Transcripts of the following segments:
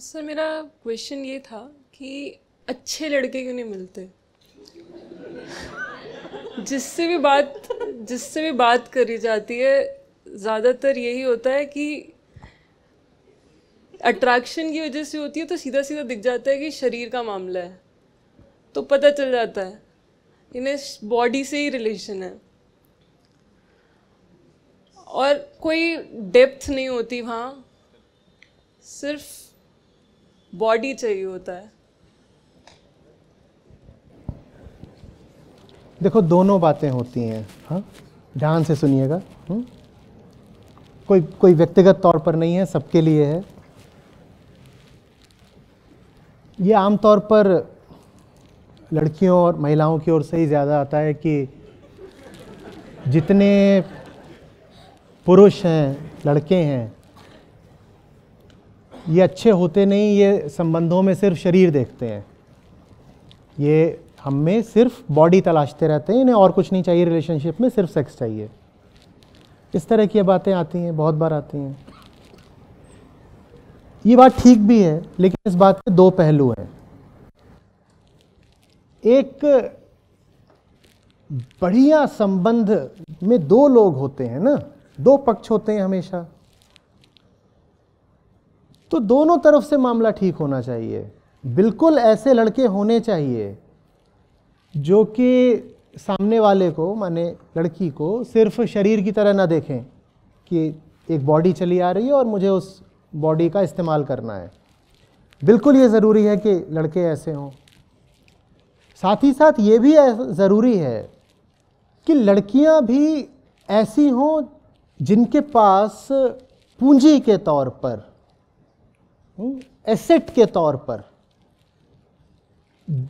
Sir मेरा question ये था कि अच्छे लड़के क्यों नहीं मिलते जिससे भी बात जिससे भी बात करी जाती है ज़्यादातर यही होता है कि अट्रैक्शन की वजह से होती है तो सीधा सीधा दिख जाता है कि शरीर का मामला है तो पता चल जाता है इन्हें बॉडी से ही रिलेशन है और कोई डेप्थ नहीं होती वहाँ सिर्फ बॉडी चाहिए होता है देखो दोनों बातें होती हैं हाँ ध्यान से सुनिएगा हाँ? कोई कोई व्यक्तिगत तौर पर नहीं है सबके लिए है ये आमतौर पर लड़कियों और महिलाओं की ओर से ही ज़्यादा आता है कि जितने पुरुष हैं लड़के हैं ये अच्छे होते नहीं ये संबंधों में सिर्फ शरीर देखते हैं ये हम में सिर्फ बॉडी तलाशते रहते हैं इन्हें और कुछ नहीं चाहिए रिलेशनशिप में सिर्फ सेक्स चाहिए इस तरह की बातें आती हैं बहुत बार आती हैं ये बात ठीक भी है लेकिन इस बात के दो पहलू हैं एक बढ़िया संबंध में दो लोग होते हैं ना दो पक्ष होते हैं हमेशा तो दोनों तरफ से मामला ठीक होना चाहिए बिल्कुल ऐसे लड़के होने चाहिए जो कि सामने वाले को माने लड़की को सिर्फ शरीर की तरह ना देखें कि एक बॉडी चली आ रही है और मुझे उस बॉडी का इस्तेमाल करना है बिल्कुल ये ज़रूरी है कि लड़के ऐसे हों साथ ही साथ ये भी ज़रूरी है कि लड़कियां भी ऐसी हों जिनके पास पूंजी के तौर पर एसेट के तौर पर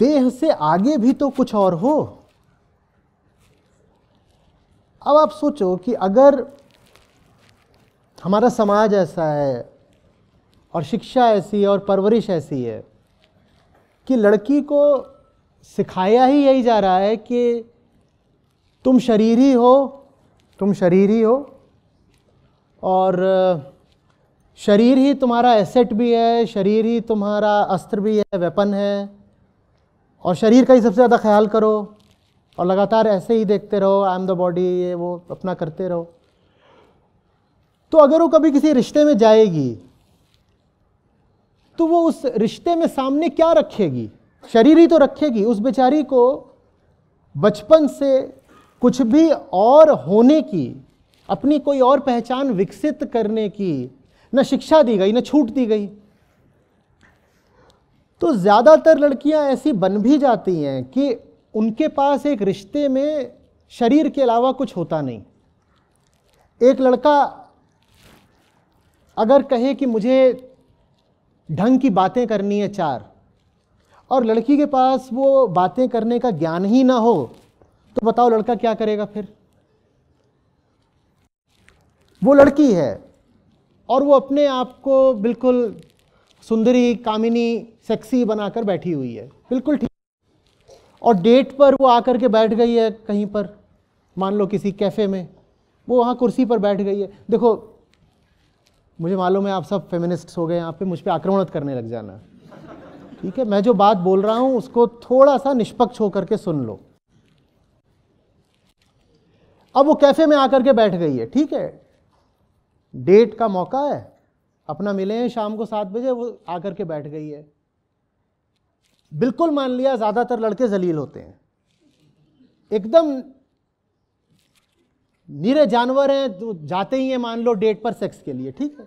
देह से आगे भी तो कुछ और हो अब आप सोचो कि अगर हमारा समाज ऐसा है और शिक्षा ऐसी है और परवरिश ऐसी है कि लड़की को सिखाया ही यही जा रहा है कि तुम शरीरी हो तुम शरीरी हो और शरीर ही तुम्हारा एसेट भी है शरीर ही तुम्हारा अस्त्र भी है वेपन है और शरीर का ही सबसे ज़्यादा ख्याल करो और लगातार ऐसे ही देखते रहो आई एम द बॉडी ये वो अपना करते रहो तो अगर वो कभी किसी रिश्ते में जाएगी तो वो उस रिश्ते में सामने क्या रखेगी शरीर ही तो रखेगी उस बेचारी को बचपन से कुछ भी और होने की अपनी कोई और पहचान विकसित करने की न शिक्षा दी गई न छूट दी गई तो ज़्यादातर लड़कियां ऐसी बन भी जाती हैं कि उनके पास एक रिश्ते में शरीर के अलावा कुछ होता नहीं एक लड़का अगर कहे कि मुझे ढंग की बातें करनी है चार और लड़की के पास वो बातें करने का ज्ञान ही ना हो तो बताओ लड़का क्या करेगा फिर वो लड़की है और वो अपने आप को बिल्कुल सुंदरी कामिनी सेक्सी बनाकर बैठी हुई है बिल्कुल ठीक और डेट पर वो आकर के बैठ गई है कहीं पर मान लो किसी कैफ़े में वो वहाँ कुर्सी पर बैठ गई है देखो मुझे मालूम है आप सब फेमिनिस्ट हो गए यहाँ पे मुझ पर आक्रमणत करने लग जाना ठीक है मैं जो बात बोल रहा हूँ उसको थोड़ा सा निष्पक्ष होकर के सुन लो अब वो कैफ़े में आकर के बैठ गई है ठीक है डेट का मौका है अपना मिले हैं शाम को सात बजे वो आकर के बैठ गई है बिल्कुल मान लिया ज़्यादातर लड़के जलील होते हैं एकदम नीरे जानवर हैं तो जाते ही हैं मान लो डेट पर सेक्स के लिए ठीक है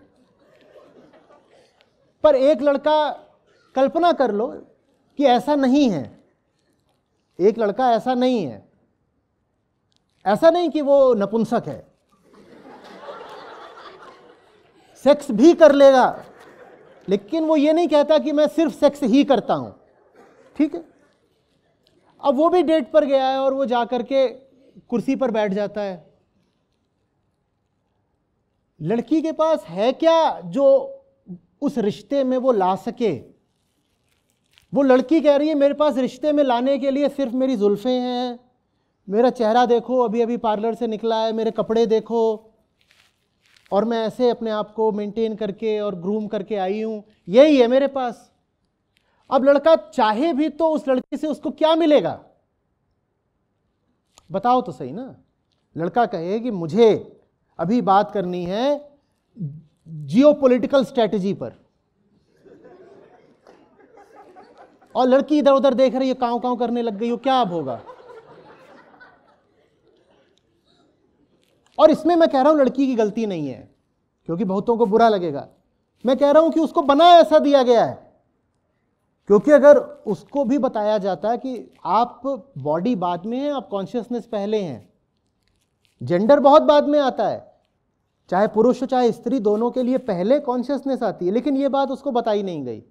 पर एक लड़का कल्पना कर लो कि ऐसा नहीं है एक लड़का ऐसा नहीं है ऐसा नहीं कि वो नपुंसक है सेक्स भी कर लेगा लेकिन वो ये नहीं कहता कि मैं सिर्फ सेक्स ही करता हूँ ठीक है अब वो भी डेट पर गया है और वो जा कर के कुर्सी पर बैठ जाता है लड़की के पास है क्या जो उस रिश्ते में वो ला सके वो लड़की कह रही है मेरे पास रिश्ते में लाने के लिए सिर्फ मेरी जुल्फ़ें हैं मेरा चेहरा देखो अभी अभी पार्लर से निकला है मेरे कपड़े देखो और मैं ऐसे अपने आप को मेंटेन करके और ग्रूम करके आई हूं यही है मेरे पास अब लड़का चाहे भी तो उस लड़की से उसको क्या मिलेगा बताओ तो सही ना लड़का कहे कि मुझे अभी बात करनी है जियोपॉलिटिकल स्ट्रेटजी पर और लड़की इधर उधर देख रही है काव काव करने लग गई हो क्या अब होगा और इसमें मैं कह रहा हूं लड़की की गलती नहीं है क्योंकि बहुतों को बुरा लगेगा मैं कह रहा हूं कि उसको बना ऐसा दिया गया है क्योंकि अगर उसको भी बताया जाता है कि आप बॉडी बाद में हैं आप कॉन्शियसनेस पहले हैं जेंडर बहुत बाद में आता है चाहे पुरुष हो चाहे स्त्री दोनों के लिए पहले कॉन्शियसनेस आती है लेकिन ये बात उसको बताई नहीं गई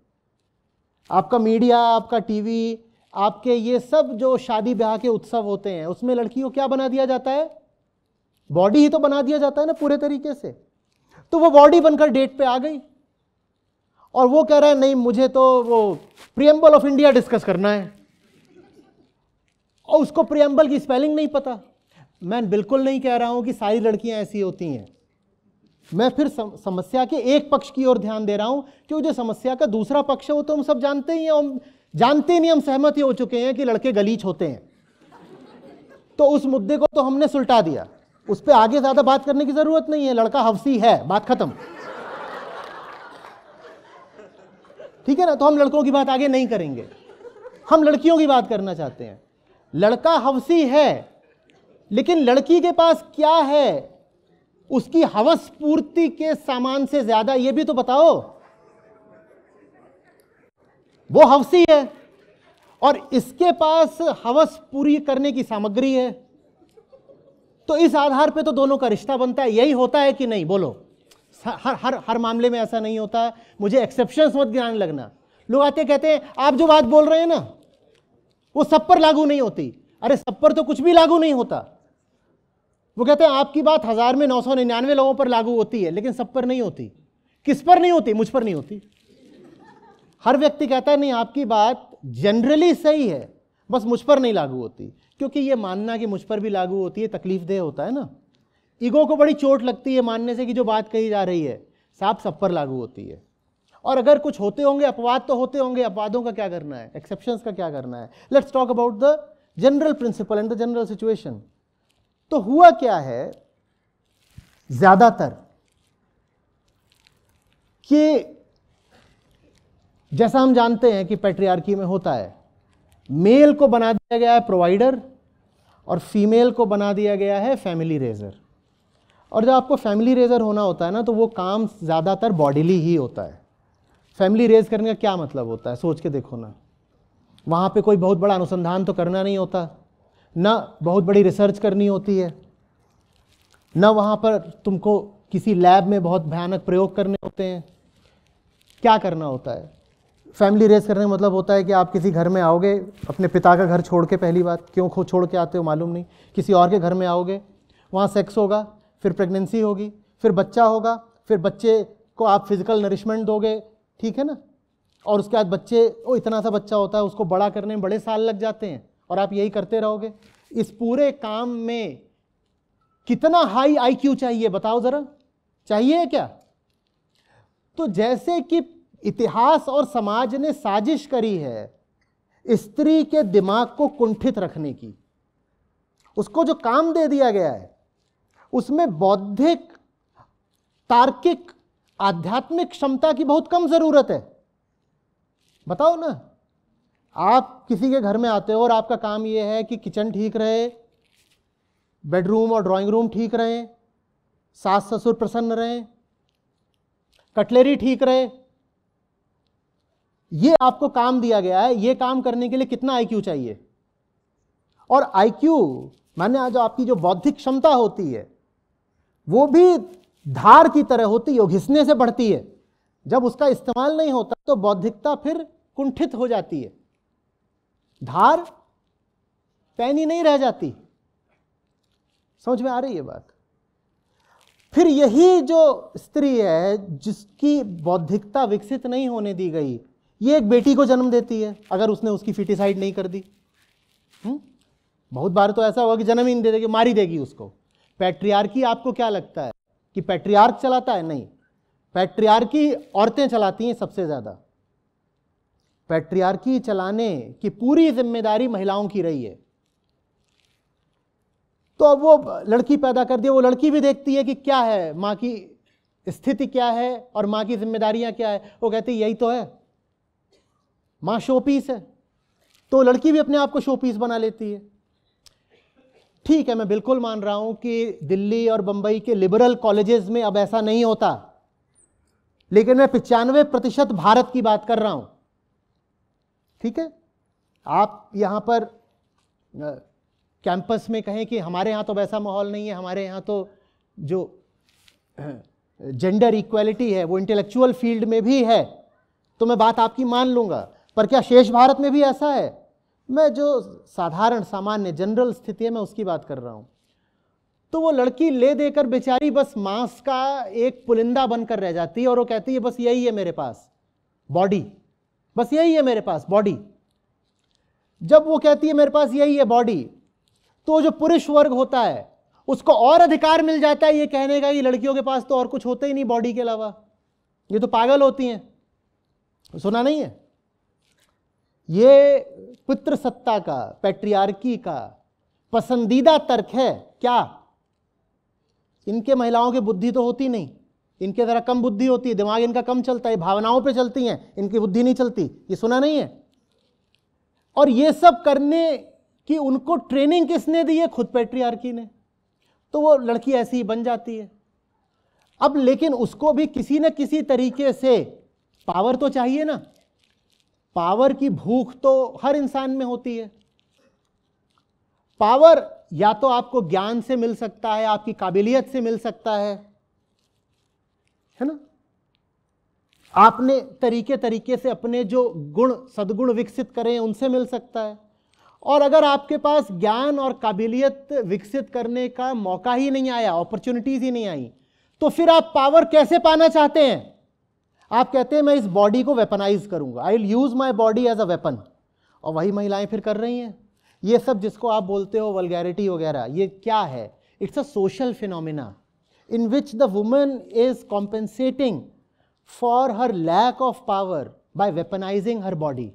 आपका मीडिया आपका टीवी आपके ये सब जो शादी ब्याह के उत्सव होते हैं उसमें लड़की को क्या बना दिया जाता है बॉडी ही तो बना दिया जाता है ना पूरे तरीके से तो वो बॉडी बनकर डेट पे आ गई और वो कह रहा है नहीं मुझे तो वो प्रियम्बल ऑफ इंडिया डिस्कस करना है और उसको प्रियम्बल की स्पेलिंग नहीं पता मैं बिल्कुल नहीं कह रहा हूं कि सारी लड़कियां ऐसी होती हैं मैं फिर समस्या के एक पक्ष की ओर ध्यान दे रहा हूं कि जो समस्या का दूसरा पक्ष है वो तो हम सब जानते ही हैं हम जानते नहीं हम सहमत ही हो चुके हैं कि लड़के गलीच होते हैं तो उस मुद्दे को तो हमने सुलटा दिया उस पर आगे ज्यादा बात करने की जरूरत नहीं है लड़का हवसी है बात खत्म ठीक है ना तो हम लड़कों की बात आगे नहीं करेंगे हम लड़कियों की बात करना चाहते हैं लड़का हवसी है लेकिन लड़की के पास क्या है उसकी हवस पूर्ति के सामान से ज्यादा यह भी तो बताओ वो हवसी है और इसके पास हवस पूरी करने की सामग्री है तो इस आधार पे तो दोनों का रिश्ता बनता है यही होता है कि नहीं बोलो हर हर हर मामले में ऐसा नहीं होता है मुझे एक्सेप्शन मत ज्ञान लगना लोग आते कहते हैं आप जो बात बोल रहे हैं ना वो सब पर लागू नहीं होती अरे सब पर तो कुछ भी लागू नहीं होता वो कहते हैं आपकी बात हज़ार में नौ सौ निन्यानवे लोगों पर लागू होती है लेकिन सब पर नहीं होती किस पर नहीं होती मुझ पर नहीं होती हर व्यक्ति कहता है नहीं आपकी बात जनरली सही है बस मुझ पर नहीं लागू होती क्योंकि ये मानना कि मुझ पर भी लागू होती है तकलीफ देह होता है ना ईगो को बड़ी चोट लगती है मानने से कि जो बात कही जा रही है साफ सब पर लागू होती है और अगर कुछ होते होंगे अपवाद तो होते होंगे अपवादों का क्या करना है एक्सेप्शन का क्या करना है let's talk about the general principle and the general situation तो हुआ क्या है ज्यादातर कि जैसा हम जानते हैं कि पेट्रियार्की में होता है मेल को बना दिया गया है प्रोवाइडर और फीमेल को बना दिया गया है फैमिली रेजर और जब आपको फैमिली रेजर होना होता है ना तो वो काम ज़्यादातर बॉडीली ही होता है फैमिली रेज करने का क्या मतलब होता है सोच के देखो ना वहाँ पे कोई बहुत बड़ा अनुसंधान तो करना नहीं होता ना बहुत बड़ी रिसर्च करनी होती है ना वहाँ पर तुमको किसी लैब में बहुत भयानक प्रयोग करने होते हैं क्या करना होता है फैमिली रेस करने का मतलब होता है कि आप किसी घर में आओगे अपने पिता का घर छोड़ के पहली बात क्यों खो छोड़ के आते हो मालूम नहीं किसी और के घर में आओगे वहाँ सेक्स होगा फिर प्रेगनेंसी होगी फिर बच्चा होगा फिर बच्चे को आप फिज़िकल नरिशमेंट दोगे ठीक है ना और उसके बाद बच्चे वो इतना सा बच्चा होता है उसको बड़ा करने में बड़े साल लग जाते हैं और आप यही करते रहोगे इस पूरे काम में कितना हाई आईक्यू चाहिए बताओ ज़रा चाहिए क्या तो जैसे कि इतिहास और समाज ने साजिश करी है स्त्री के दिमाग को कुंठित रखने की उसको जो काम दे दिया गया है उसमें बौद्धिक तार्किक आध्यात्मिक क्षमता की बहुत कम जरूरत है बताओ ना आप किसी के घर में आते हो और आपका काम यह है कि किचन ठीक रहे बेडरूम और ड्राइंग रूम ठीक रहे सास ससुर प्रसन्न रहे कटलेरी ठीक रहे ये आपको काम दिया गया है ये काम करने के लिए कितना आईक्यू चाहिए और आईक्यू माने आज आपकी जो बौद्धिक क्षमता होती है वो भी धार की तरह होती है घिसने से बढ़ती है जब उसका इस्तेमाल नहीं होता तो बौद्धिकता फिर कुंठित हो जाती है धार पैनी नहीं रह जाती समझ में आ रही है बात फिर यही जो स्त्री है जिसकी बौद्धिकता विकसित नहीं होने दी गई ये एक बेटी को जन्म देती है अगर उसने उसकी फिटिसाइड नहीं कर दी हुँ? हम्म? बहुत बार तो ऐसा होगा कि जन्म ही नहीं दे देगी मारी देगी उसको पैट्रियार्की आपको क्या लगता है कि पैट्रियार्क चलाता है नहीं पैट्रियार्की औरतें चलाती हैं सबसे ज़्यादा पैट्रियार्की चलाने की पूरी जिम्मेदारी महिलाओं की रही है तो अब वो लड़की पैदा कर दी वो लड़की भी देखती है कि क्या है माँ की स्थिति क्या है और माँ की जिम्मेदारियाँ क्या है वो कहती है यही तो है माँ शोपीस है तो लड़की भी अपने आप को शोपीस बना लेती है ठीक है मैं बिल्कुल मान रहा हूं कि दिल्ली और बंबई के लिबरल कॉलेजेस में अब ऐसा नहीं होता लेकिन मैं पिचानवे प्रतिशत भारत की बात कर रहा हूं ठीक है आप यहां पर कैंपस में कहें कि हमारे यहाँ तो वैसा माहौल नहीं है हमारे यहाँ तो जो जेंडर इक्वलिटी है वो इंटेलेक्चुअल फील्ड में भी है तो मैं बात आपकी मान लूंगा पर क्या शेष भारत में भी ऐसा है मैं जो साधारण सामान्य जनरल स्थिति है मैं उसकी बात कर रहा हूँ तो वो लड़की ले देकर बेचारी बस मांस का एक पुलिंदा बनकर रह जाती है और वो कहती है बस यही है मेरे पास बॉडी बस यही है मेरे पास बॉडी जब वो कहती है मेरे पास यही है बॉडी तो जो पुरुष वर्ग होता है उसको और अधिकार मिल जाता है ये कहने का ये लड़कियों के पास तो और कुछ होता ही नहीं बॉडी के अलावा ये तो पागल होती हैं सुना नहीं है ये पुत्र सत्ता का पेट्रियार्की का पसंदीदा तर्क है क्या इनके महिलाओं की बुद्धि तो होती नहीं इनके ज़रा कम बुद्धि होती है दिमाग इनका कम चलता है भावनाओं पे चलती हैं इनकी बुद्धि नहीं चलती ये सुना नहीं है और ये सब करने की उनको ट्रेनिंग किसने दी है खुद पेट्रियार्की ने तो वो लड़की ऐसी ही बन जाती है अब लेकिन उसको भी किसी न किसी तरीके से पावर तो चाहिए ना पावर की भूख तो हर इंसान में होती है पावर या तो आपको ज्ञान से मिल सकता है आपकी काबिलियत से मिल सकता है है ना आपने तरीके तरीके से अपने जो गुण सदगुण विकसित करें उनसे मिल सकता है और अगर आपके पास ज्ञान और काबिलियत विकसित करने का मौका ही नहीं आया अपॉर्चुनिटीज ही नहीं आई तो फिर आप पावर कैसे पाना चाहते हैं आप कहते हैं मैं इस बॉडी को वेपनाइज करूंगा I will use my body as a weapon और वही महिलाएं फिर कर रही हैं ये सब जिसको आप बोलते हो वलगैरिटी वगैरह ये क्या है it's a social phenomena in which the woman is compensating for her lack of power by weaponizing her body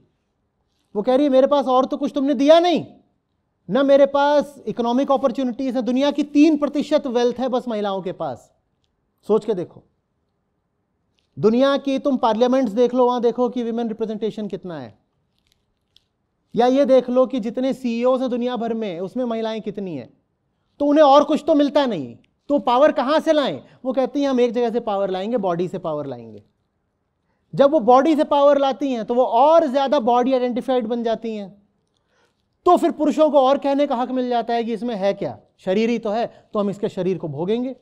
वो कह रही है मेरे पास और तो कुछ तुमने दिया नहीं ना मेरे पास इकोनॉमिक अपॉर्चुनिटीज है दुनिया की तीन प्रतिशत वेल्थ है बस महिलाओं के पास सोच के देखो दुनिया की तुम पार्लियामेंट्स देख लो वहां देखो कि विमेन रिप्रेजेंटेशन कितना है या ये देख लो कि जितने सीईओ e हैं दुनिया भर में उसमें महिलाएं कितनी हैं तो उन्हें और कुछ तो मिलता नहीं तो पावर कहाँ से लाएं वो कहती हैं हम एक जगह से पावर लाएंगे बॉडी से पावर लाएंगे जब वो बॉडी से पावर लाती हैं तो वो और ज़्यादा बॉडी आइडेंटिफाइड बन जाती हैं तो फिर पुरुषों को और कहने का हक मिल जाता है कि इसमें है क्या शरीर ही तो है तो हम इसके शरीर को भोगेंगे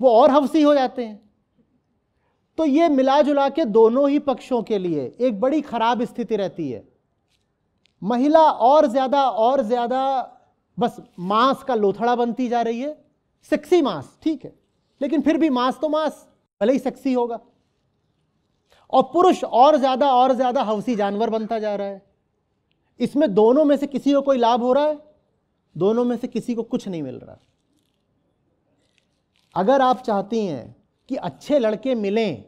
वो और हवसी हो जाते हैं तो ये मिला जुला के दोनों ही पक्षों के लिए एक बड़ी खराब स्थिति रहती है महिला और ज्यादा और ज्यादा बस मांस का लोथड़ा बनती जा रही है सेक्सी मांस ठीक है लेकिन फिर भी मांस तो मांस भले ही सेक्सी होगा और पुरुष और ज्यादा और ज्यादा हवसी जानवर बनता जा रहा है इसमें दोनों में से किसी को कोई लाभ हो रहा है दोनों में से किसी को कुछ नहीं मिल रहा अगर आप चाहती हैं कि अच्छे लड़के मिलें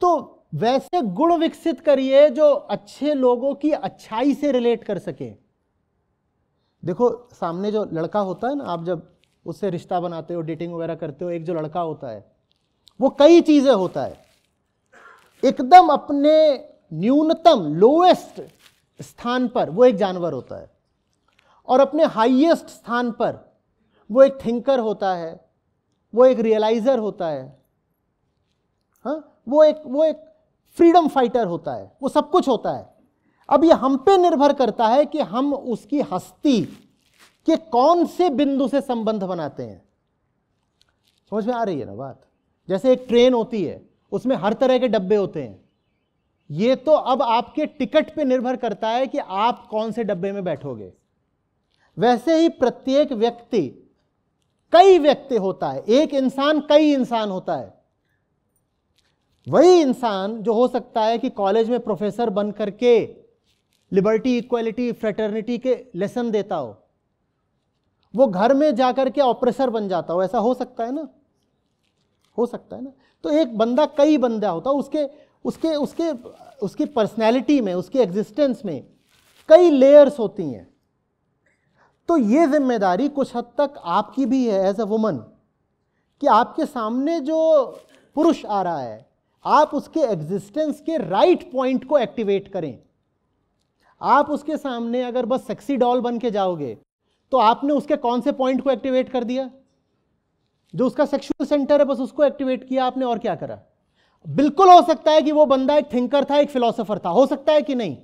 तो वैसे गुण विकसित करिए जो अच्छे लोगों की अच्छाई से रिलेट कर सके देखो सामने जो लड़का होता है ना आप जब उससे रिश्ता बनाते हो डेटिंग वगैरह करते हो एक जो लड़का होता है वो कई चीज़ें होता है एकदम अपने न्यूनतम लोएस्ट स्थान पर वो एक जानवर होता है और अपने हाईएस्ट स्थान पर वो एक थिंकर होता है वो एक रियलाइज़र होता है हाँ वो एक वो एक फ्रीडम फाइटर होता है वो सब कुछ होता है अब ये हम पे निर्भर करता है कि हम उसकी हस्ती के कौन से बिंदु से संबंध बनाते हैं समझ में आ रही है ना बात जैसे एक ट्रेन होती है उसमें हर तरह के डब्बे होते हैं ये तो अब आपके टिकट पे निर्भर करता है कि आप कौन से डब्बे में बैठोगे वैसे ही प्रत्येक व्यक्ति कई व्यक्ति होता है एक इंसान कई इंसान होता है वही इंसान जो हो सकता है कि कॉलेज में प्रोफेसर बन करके लिबर्टी इक्वलिटी फ्रेटर्निटी के लेसन देता हो वो घर में जाकर के ऑपरेसर बन जाता हो ऐसा हो सकता है ना हो सकता है ना तो एक बंदा कई बंदा होता है उसके उसके उसके उसकी पर्सनैलिटी में उसके एग्जिस्टेंस में कई लेयर्स होती हैं तो ये जिम्मेदारी कुछ हद तक आपकी भी है एज अ वुमन कि आपके सामने जो पुरुष आ रहा है आप उसके एग्जिस्टेंस के राइट right पॉइंट को एक्टिवेट करें आप उसके सामने अगर बस सेक्सी डॉल बन के जाओगे तो आपने उसके कौन से पॉइंट को एक्टिवेट कर दिया जो उसका सेक्सुअल सेंटर है बस उसको एक्टिवेट किया आपने और क्या करा बिल्कुल हो सकता है कि वो बंदा एक थिंकर था एक फिलोसोफर था हो सकता है कि नहीं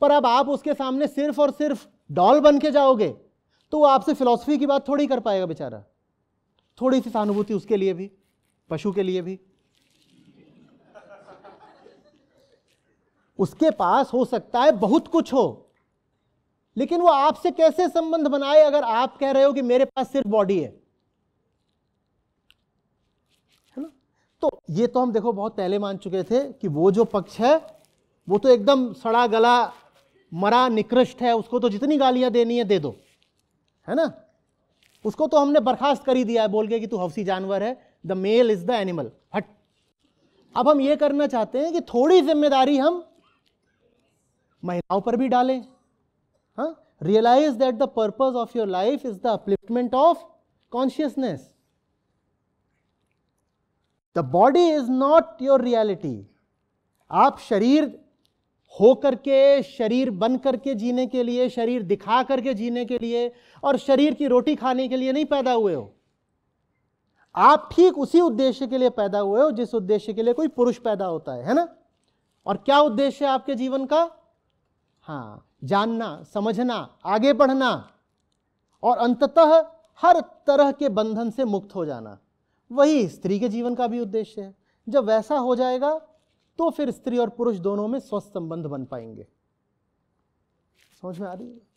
पर अब आप उसके सामने सिर्फ और सिर्फ डॉल बन के जाओगे तो वो आपसे फिलॉसफी की बात थोड़ी कर पाएगा बेचारा थोड़ी सी सहानुभूति उसके लिए भी पशु के लिए भी उसके पास हो सकता है बहुत कुछ हो लेकिन वो आपसे कैसे संबंध बनाए अगर आप कह रहे हो कि मेरे पास सिर्फ बॉडी है है ना तो ये तो हम देखो बहुत पहले मान चुके थे कि वो जो पक्ष है वो तो एकदम सड़ा गला मरा निकृष्ट है उसको तो जितनी गालियां देनी है दे दो है ना उसको तो हमने बर्खास्त कर ही दिया है बोल के कि तू हौसी जानवर है the male is the animal हट अब हम ये करना चाहते हैं कि थोड़ी जिम्मेदारी हम महिलाओं पर भी डालें हाँ realise that the purpose of your life is the upliftment of consciousness the body is not your reality आप शरीर हो करके शरीर बन करके जीने के लिए शरीर दिखा करके जीने के लिए और शरीर की रोटी खाने के लिए नहीं पैदा हुए हो आप ठीक उसी उद्देश्य के लिए पैदा हुए हो जिस उद्देश्य के लिए कोई पुरुष पैदा होता है है ना और क्या उद्देश्य है आपके जीवन का हाँ जानना समझना आगे बढ़ना और अंततः हर तरह के बंधन से मुक्त हो जाना वही स्त्री के जीवन का भी उद्देश्य है जब वैसा हो जाएगा तो फिर स्त्री और पुरुष दोनों में स्वस्थ संबंध बन पाएंगे समझ में आ रही है